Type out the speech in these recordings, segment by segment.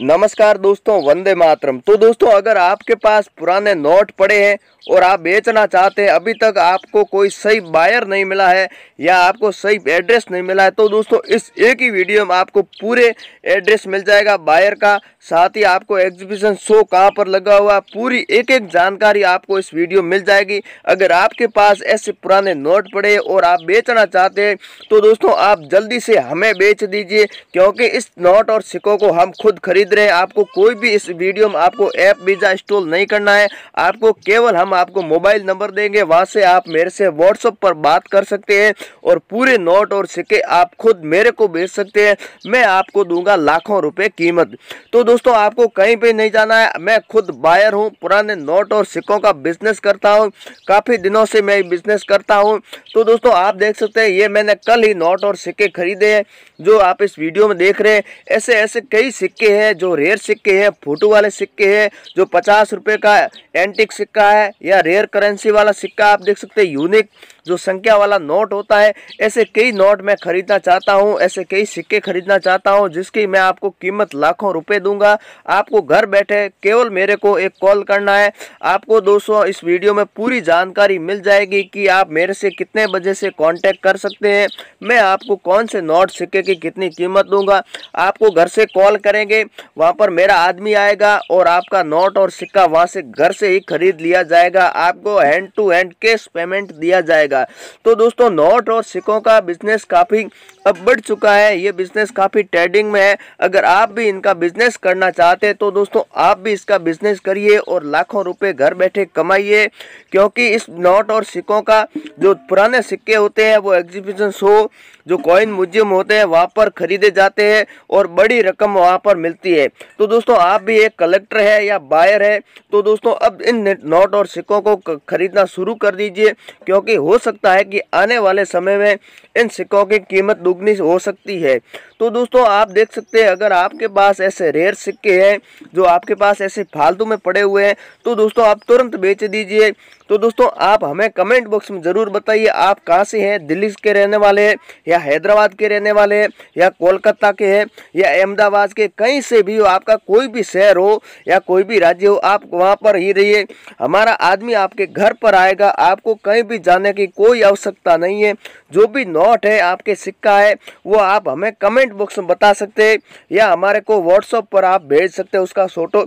नमस्कार दोस्तों वंदे मातरम तो दोस्तों अगर आपके पास पुराने नोट पड़े हैं और आप बेचना चाहते हैं अभी तक आपको कोई सही बायर नहीं मिला है या आपको सही एड्रेस नहीं मिला है तो दोस्तों इस एक ही वीडियो में आपको पूरे एड्रेस मिल जाएगा बायर का साथ ही आपको एग्जीबिशन शो कहाँ पर लगा हुआ पूरी एक एक जानकारी आपको इस वीडियो मिल जाएगी अगर आपके पास ऐसे पुराने नोट पड़े और आप बेचना चाहते हैं तो दोस्तों आप जल्दी से हमें बेच दीजिए क्योंकि इस नोट और सिक्कों को हम खुद खरीद उम्मीद रहे आपको कोई भी इस वीडियो में आपको ऐप वीज़ा इंस्टॉल नहीं करना है आपको केवल हम आपको मोबाइल नंबर देंगे वहाँ से आप मेरे से व्हाट्सअप पर बात कर सकते हैं और पूरे नोट और सिक्के आप खुद मेरे को भेज सकते हैं मैं आपको दूंगा लाखों रुपए कीमत तो दोस्तों आपको कहीं पर नहीं जाना है मैं खुद बायर हूँ पुराने नोट और सिक्कों का बिजनेस करता हूँ काफ़ी दिनों से मैं बिजनेस करता हूँ तो दोस्तों आप देख सकते हैं ये मैंने कल ही नोट और सिक्के खरीदे हैं जो आप इस वीडियो में देख रहे हैं ऐसे ऐसे कई सिक्के हैं जो रेयर सिक्के हैं फोटो वाले सिक्के हैं जो पचास रुपये का एंटिक सिक्का है या रेयर करेंसी वाला सिक्का आप देख सकते हैं यूनिक जो संख्या वाला नोट होता है ऐसे कई नोट मैं खरीदना चाहता हूँ ऐसे कई सिक्के खरीदना चाहता हूँ जिसकी मैं आपको कीमत लाखों रुपये दूंगा आपको घर बैठे केवल मेरे को एक कॉल करना है आपको दोस्तों इस वीडियो में पूरी जानकारी मिल जाएगी कि आप मेरे से कितने बजे से कॉन्टैक्ट कर सकते हैं मैं आपको कौन से नोट सिक्के की कितनी कीमत दूंगा आपको घर से कॉल करेंगे वहाँ पर मेरा आदमी आएगा और आपका नोट और सिक्का वहाँ से घर से ही खरीद लिया जाएगा आपको hand to hand cash payment दिया जाएगा जाएगा तो दोस्तों नोट और सिक्कों का बिजनेस काफ़ी अब बढ़ चुका है ये बिजनेस काफ़ी ट्रेडिंग में है अगर आप भी इनका बिजनेस करना चाहते हैं तो दोस्तों आप भी इसका बिजनेस करिए और लाखों रुपए घर बैठे कमाइए क्योंकि इस नोट और सिक्कों का जो पुराने सिक्के होते हैं वो एग्जीबिशन शो जो कॉइन म्यूजियम होते हैं वहाँ पर खरीदे जाते हैं और बड़ी रकम वहाँ पर मिलती है तो दोस्तों आप भी एक कलेक्टर है या बायर है तो दोस्तों अब इन नोट और सिक्कों को खरीदना शुरू कर दीजिए क्योंकि हो सकता है कि आने वाले समय में इन सिक्कों की कीमत दुगनी हो सकती है तो दोस्तों आप देख सकते हैं अगर आपके पास ऐसे रेयर सिक्के हैं जो आपके पास ऐसे फालतू में पड़े हुए हैं तो दोस्तों आप तुरंत बेच दीजिए तो दोस्तों आप हमें कमेंट बॉक्स में ज़रूर बताइए आप कहाँ से हैं दिल्ली के रहने वाले हैं या या हैदराबाद के रहने वाले हैं या कोलकाता के हैं या अहमदाबाद के कहीं से भी हो आपका कोई भी शहर हो या कोई भी राज्य हो आप वहाँ पर ही रहिए हमारा आदमी आपके घर पर आएगा आपको कहीं भी जाने की कोई आवश्यकता नहीं है जो भी नोट है आपके सिक्का है वो आप हमें कमेंट बॉक्स में बता सकते हैं या हमारे को व्हाट्सअप पर आप भेज सकते हैं उसका फोटो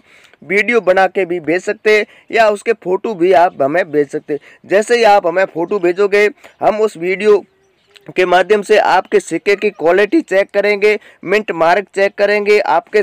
वीडियो बना के भी भेज सकते हैं या उसके फ़ोटो भी आप हमें भेज सकते हैं जैसे ही आप हमें फ़ोटो भेजोगे हम उस वीडियो के माध्यम से आपके सिक्के की क्वालिटी चेक करेंगे मिंट मार्क चेक करेंगे आपके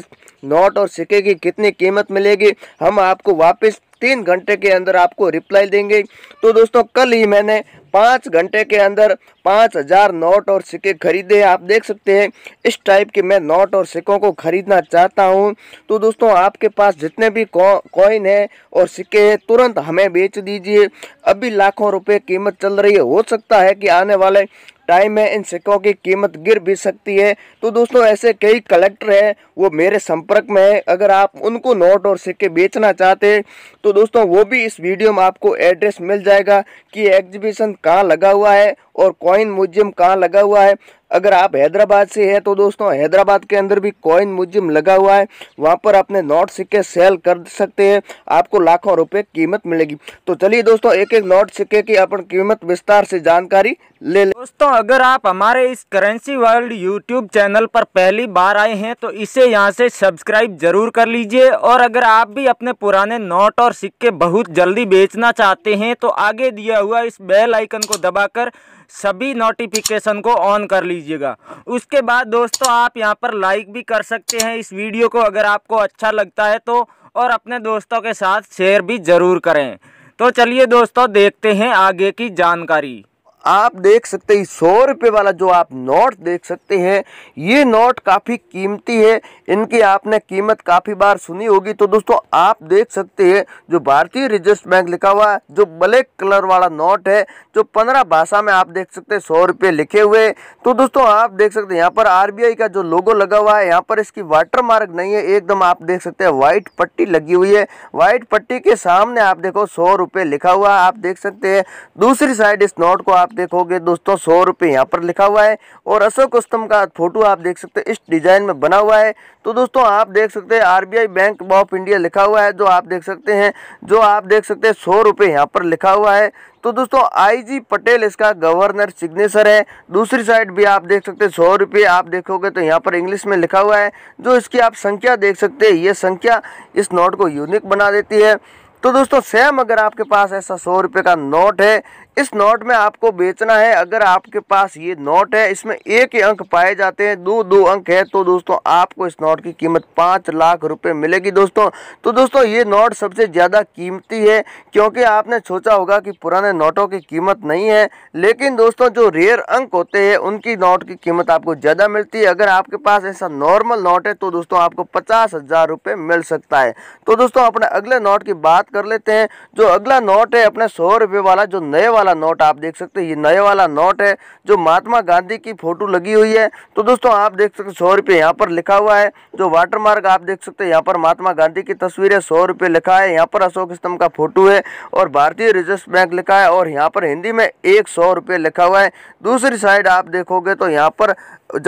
नोट और सिक्के की कितनी कीमत मिलेगी हम आपको वापस तीन घंटे के अंदर आपको रिप्लाई देंगे तो दोस्तों कल ही मैंने पाँच घंटे के अंदर पाँच हज़ार नोट और सिक्के खरीदे आप देख सकते हैं इस टाइप के मैं नोट और सिक्कों को खरीदना चाहता हूं तो दोस्तों आपके पास जितने भी कॉइन है और सिक्के हैं तुरंत हमें बेच दीजिए अभी लाखों रुपए कीमत चल रही है हो सकता है कि आने वाले टाइम है इन सिक्कों की कीमत गिर भी सकती है तो दोस्तों ऐसे कई कलेक्टर हैं वो मेरे संपर्क में है अगर आप उनको नोट और सिक्के बेचना चाहते हैं तो दोस्तों वो भी इस वीडियो में आपको एड्रेस मिल जाएगा कि एग्जीबिशन कहाँ लगा हुआ है और कॉइन म्यूजियम कहाँ लगा हुआ है अगर आप हैदराबाद से हैं तो दोस्तों हैदराबाद के अंदर भी कॉइन म्यूजियम लगा हुआ है वहाँ पर अपने नोट सिक्के सेल कर सकते हैं आपको लाखों रुपए कीमत मिलेगी तो चलिए दोस्तों एक एक नोट सिक्के की अपन कीमत विस्तार से जानकारी ले लें दोस्तों अगर आप हमारे इस करेंसी वर्ल्ड यूट्यूब चैनल पर पहली बार आए हैं तो इसे यहाँ से सब्सक्राइब जरूर कर लीजिए और अगर आप भी अपने पुराने नोट और सिक्के बहुत जल्दी बेचना चाहते हैं तो आगे दिया हुआ इस बेल आइकन को दबाकर सभी नोटिफिकेशन को ऑन कर लीजिएगा उसके बाद दोस्तों आप यहाँ पर लाइक भी कर सकते हैं इस वीडियो को अगर आपको अच्छा लगता है तो और अपने दोस्तों के साथ शेयर भी ज़रूर करें तो चलिए दोस्तों देखते हैं आगे की जानकारी आप देख सकते हैं सौ रुपये वाला जो आप नोट देख सकते हैं ये नोट काफ़ी कीमती है इनकी आपने कीमत काफ़ी बार सुनी होगी तो दोस्तों आप देख सकते हैं जो भारतीय रिजर्व बैंक लिखा हुआ है जो ब्लैक कलर वाला नोट है जो पंद्रह भाषा में आप देख सकते हैं सौ रुपये लिखे हुए तो दोस्तों आप देख सकते हैं यहाँ पर आर का जो लोगो लगा हुआ है यहाँ पर इसकी वाटर मार्क नहीं है एकदम आप देख सकते हैं व्हाइट पट्टी लगी हुई है व्हाइट पट्टी के सामने आप देखो सौ लिखा हुआ आप देख सकते हैं दूसरी साइड इस नोट को आप देखोगे दोस्तों सौ रुपये यहाँ पर लिखा हुआ है और अशोक स्तंभ का फोटो आप देख सकते हैं इस डिजाइन में बना हुआ है तो दोस्तों आप देख सकते हैं आरबीआई बैंक ऑफ इंडिया लिखा हुआ है जो आप देख सकते हैं जो आप देख सकते हैं सौ रुपये यहाँ पर लिखा हुआ है तो दोस्तों आईजी पटेल इसका गवर्नर सिग्नेचर है दूसरी साइड भी आप देख सकते हैं सौ रुपये आप देखोगे तो यहाँ पर इंग्लिश में लिखा हुआ है जो इसकी आप संख्या देख सकते हैं ये संख्या इस नोट को यूनिक बना देती है तो दोस्तों सेम अगर आपके पास ऐसा सौ रुपये का नोट है इस नोट में आपको बेचना है अगर आपके पास ये नोट है इसमें एक ही अंक पाए जाते हैं दो दो अंक है तो दोस्तों आपको इस नोट की कीमत पाँच लाख रुपए मिलेगी दोस्तों तो दोस्तों ये नोट सबसे ज़्यादा कीमती है क्योंकि आपने सोचा होगा कि पुराने नोटों की कीमत नहीं है लेकिन दोस्तों जो रेयर अंक होते हैं उनकी नोट की कीमत आपको ज़्यादा मिलती है अगर आपके पास ऐसा नॉर्मल नोट है तो दोस्तों आपको पचास हज़ार मिल सकता है तो दोस्तों अपने अगले नोट की बात कर लेते हैं जो अगला नोट है अपने सौ वाला जो नए वाला वाला नोट आप देख सकते हैं ये नए वाला नोट है जो महात्मा गांधी की फोटो लगी हुई है तो दोस्तों आप देख सकते सौ रुपये यहाँ पर लिखा हुआ है जो वाटर मार्क आप देख सकते हैं यहाँ पर महात्मा गांधी की तस्वीर है सौ रुपये लिखा है यहाँ पर अशोक स्तंभ का फोटो है और भारतीय रिजर्व बैंक लिखा है और यहाँ पर हिंदी में एक सौ रुपये लिखा हुआ है दूसरी साइड आप देखोगे तो यहाँ पर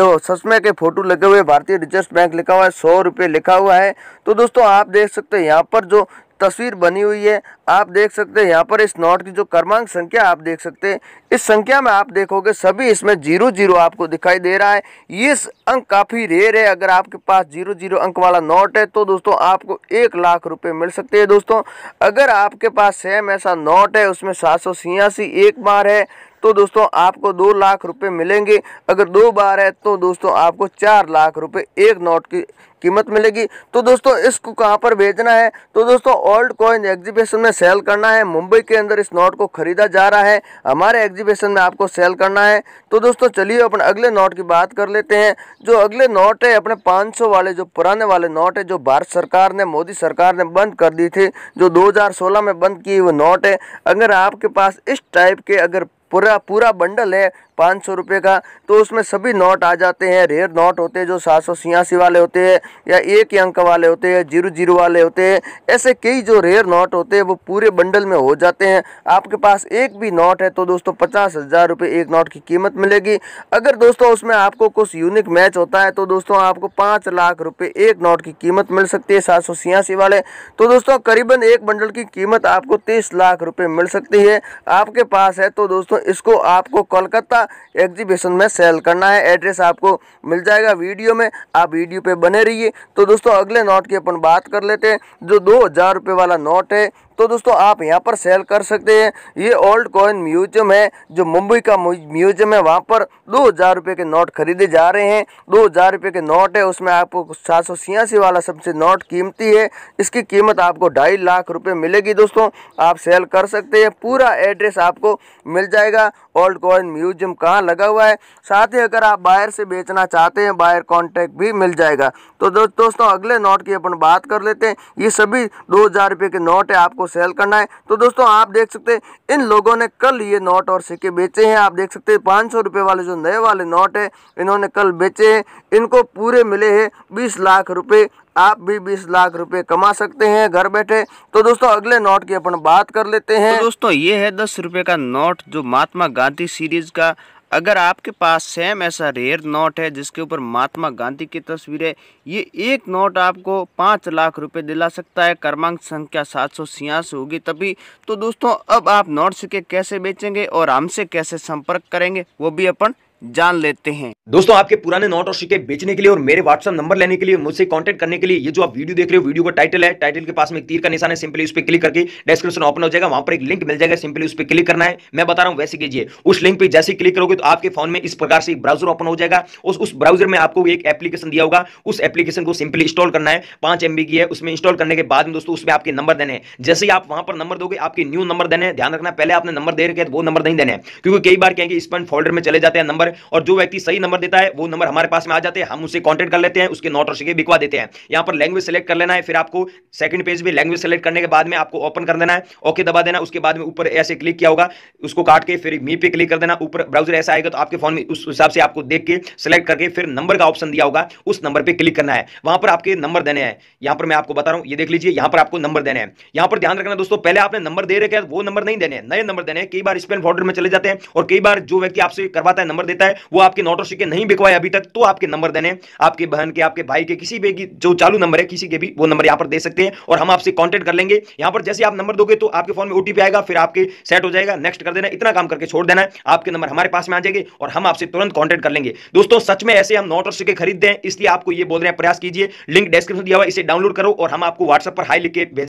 जो सस्मे के फोटो लगे हुए भारतीय रिजर्व बैंक लिखा हुआ है सौ रुपये लिखा हुआ है तो दोस्तों आप देख सकते हैं यहाँ पर जो तस्वीर बनी हुई है आप देख सकते हैं यहाँ पर इस नोट की जो क्रमांक संख्या आप देख सकते हैं इस संख्या में आप देखोगे सभी इसमें जीरो जीरो आपको दिखाई दे रहा है ये अंक काफ़ी रेयर है अगर आपके पास जीरो जीरो अंक वाला नोट है तो दोस्तों आपको एक लाख रुपए मिल सकते हैं दोस्तों अगर आपके पास सेम ऐसा नोट है उसमें सात सौ छियासी एक बार है तो दोस्तों आपको दो लाख रुपये मिलेंगे अगर दो बार है तो दोस्तों आपको चार लाख रुपये एक नोट की कीमत मिलेगी तो दोस्तों इसको कहाँ पर भेजना है तो दोस्तों ओल्ड कॉइन एग्जीबिशन में सेल करना है मुंबई के अंदर इस नोट को खरीदा जा रहा है हमारे एग्जीबिशन में आपको सेल करना है तो दोस्तों चलिए अपने अगले नोट की बात कर लेते हैं जो अगले नोट है अपने 500 वाले जो पुराने वाले नोट है जो भारत सरकार ने मोदी सरकार ने बंद कर दी थी जो दो में बंद की वो नोट है अगर आपके पास इस टाइप के अगर पूरा पूरा बंडल है पाँच सौ रुपये का तो उसमें सभी नोट आ जाते हैं रेयर नोट होते हैं जो सात सौ छियासी वाले होते हैं या एक अंक वाले होते हैं जीरो जीरो वाले होते हैं ऐसे कई जो रेयर नोट होते हैं वो पूरे बंडल में हो जाते हैं आपके पास एक भी नोट है तो दोस्तों पचास हज़ार रुपये एक नोट की कीमत मिलेगी अगर दोस्तों उसमें आपको कुछ यूनिक मैच होता है तो दोस्तों आपको पाँच लाख रुपये एक नोट की कीमत मिल सकती है सात सौ छियासी वाले तो दोस्तों करीबन एक बंडल की कीमत आपको तीस लाख रुपये मिल सकती है आपके पास है तो दोस्तों इसको आपको कोलकाता एग्जीबिशन में सेल करना है एड्रेस आपको मिल जाएगा वीडियो में आप वीडियो पे बने रहिए तो दोस्तों अगले नोट की अपन बात कर लेते हैं जो दो हज़ार रुपये वाला नोट है तो दोस्तों आप यहाँ पर सेल कर सकते हैं ये ओल्ड कॉइन म्यूजियम है जो मुंबई का म्यूजियम है वहाँ पर दो हज़ार रुपये के नोट खरीदे जा रहे हैं दो हज़ार रुपये के नोट है उसमें आपको सात सौ छियासी वाला सबसे नोट कीमती है इसकी कीमत आपको ढाई लाख रुपये मिलेगी दोस्तों आप सेल कर सकते हैं पूरा एड्रेस आपको मिल जाएगा ओल्ड कॉइन म्यूजियम कहाँ लगा हुआ है साथ ही अगर आप बाहर से बेचना चाहते हैं बाहर कॉन्टैक्ट भी मिल जाएगा तो दोस्तों अगले नोट की अपन बात कर लेते हैं ये सभी दो हज़ार रुपये के नोट है आपको सेल करना है तो दोस्तों आप देख सकते हैं इन लोगों ने कल ये नोट और सिक्के बेचे हैं आप देख सकते हैं पाँच सौ रुपये वाले जो नए वाले नोट है इन्होंने कल बेचे हैं इनको पूरे मिले हैं बीस लाख रुपये आप भी बीस लाख रुपए कमा सकते हैं घर बैठे तो दोस्तों अगले नोट की अपन बात कर लेते हैं तो दोस्तों ये है दस रुपए का नोट जो महात्मा गांधी सीरीज का अगर आपके पास सेम ऐसा रेयर नोट है जिसके ऊपर महात्मा गांधी की तस्वीर है ये एक नोट आपको पाँच लाख रुपए दिला सकता है क्रमांक संख्या सात सौ छियासी होगी तभी तो दोस्तों अब आप नोट सिक्के कैसे बेचेंगे और हमसे कैसे संपर्क करेंगे वो भी अपन जान लेते हैं दोस्तों आपके पुराने नोट और सिक्के बेचने के लिए और मेरे व्हाट्सएप नंबर लेने के लिए मुझसे कांटेक्ट करने के लिए ये जो आप वीडियो देख रहे हो वीडियो का टाइटल है टाइटल के पास में एक तीर का निशान है सिंपली उस पर क्लिक करके डिस्क्रिप्शन ओपन हो जाएगा वहां पर एक लिंक मिल जाएगा सिंपली उस पर क्लिक करना है मैं बता रहा हूँ वैसे कीजिए उस लिंक पर जैसे क्लिक करोगे तो आपके फोन में इस प्रकार से एक ब्राउजर ओपन हो जाएगा उस उस ब्राउजर में आपको एक एप्लीकेशन दिया होगा उस एप्लीकेशन को सिंपली इंस्टॉल करना है पांच एमबी की है उसमें इंस्टॉल करने के बाद में दोस्तों उसमें आपके नंबर देने जैसे ही आप वहां पर नंबर दोगे आपके न्यू नंबर देने ध्यान रखना पहले आपने नंबर दे रखे तो वो नंबर नहीं देने क्योंकि कई बार कहेंगे इस पर फोल्डर में चले जाते हैं नंबर और जो व्यक्ति सही नंबर देता है वो नंबर हमारे पास में आ जाते हैं हम उसे कॉन्टेक्ट कर लेते हैं उसके नोट और शिके बिकवा देते हैं यहाँ पर लैंग्वेज सेलेक्ट कर लेना है फिर आपको सेकंड पेज भी लैंग्वेज सेलेक्ट करने के बाद में आपको ओपन कर देना है ओके दबा देना उसके बाद में ऊपर ऐसे क्लिक किया होगा उसको काट के फिर मी पे क्लिक कर देना ऊपर ब्राउजर ऐसा आएगा तो आपके फोन में उस हिसाब से आपको देख के सेलेक्ट करके फिर नंबर का ऑप्शन दिया होगा उस नंबर पर क्लिक करना है वहां पर आपके नंबर देने हैं यहाँ पर मैं आपको बता रहा हूँ ये देख लीजिए यहाँ पर आपको नंबर देने हैं यहाँ पर ध्यान रखना दोस्तों पहले आपने नंबर दे रखे वो नंबर नहीं देने नए नंबर देने कई बार स्पेन फॉर्डर में चले जाते हैं और कई बार जो व्यक्ति आपसे करवाता है नंबर देता देता है वो आपके नोट और सिक्के नहीं बिकवाए अभी तक तो आपके नंबर देने आपके बहन के आपके भाई के किसी भी जो चालू नंबर है किसी के भी वो नंबर यहाँ पर दे सकते हैं और हम आपसे कॉन्टेक्ट कर लेंगे यहाँ पर जैसे आप नंबर दोगे तो आपके फोन में ओटीपी आएगा फिर आपके सेट हो जाएगा नेक्स्ट कर देना इतना काम करके छोड़ देना है आपके नंबर हमारे पास में आ जाएंगे और हम आपसे तुरंत कॉन्टेक्ट कर लेंगे दोस्तों सच में ऐसे हम नोट और सिक्के खरीदते हैं इसलिए आपको ये बोल रहे हैं प्रयास कीजिए लिंक डिस्क्रिप्शन दिया हुआ इसे डाउनलोड करो और हम आपको व्हाट्सएप पर हाई लिख के